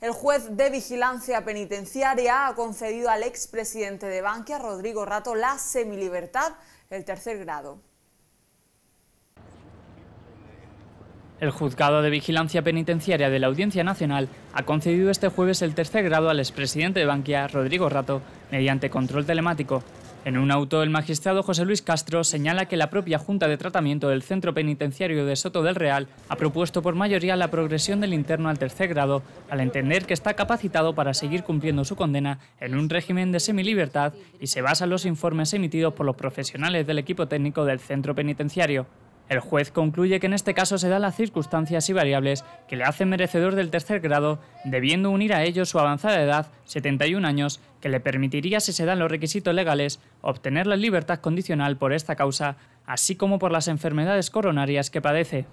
El juez de vigilancia penitenciaria ha concedido al expresidente de Bankia, Rodrigo Rato, la semilibertad, el tercer grado. El juzgado de vigilancia penitenciaria de la Audiencia Nacional ha concedido este jueves el tercer grado al expresidente de Bankia, Rodrigo Rato, mediante control telemático, en un auto, el magistrado José Luis Castro señala que la propia Junta de Tratamiento del Centro Penitenciario de Soto del Real ha propuesto por mayoría la progresión del interno al tercer grado, al entender que está capacitado para seguir cumpliendo su condena en un régimen de semilibertad y se basa en los informes emitidos por los profesionales del equipo técnico del centro penitenciario. El juez concluye que en este caso se dan las circunstancias y variables que le hacen merecedor del tercer grado, debiendo unir a ello su avanzada edad, 71 años, que le permitiría, si se dan los requisitos legales, obtener la libertad condicional por esta causa, así como por las enfermedades coronarias que padece.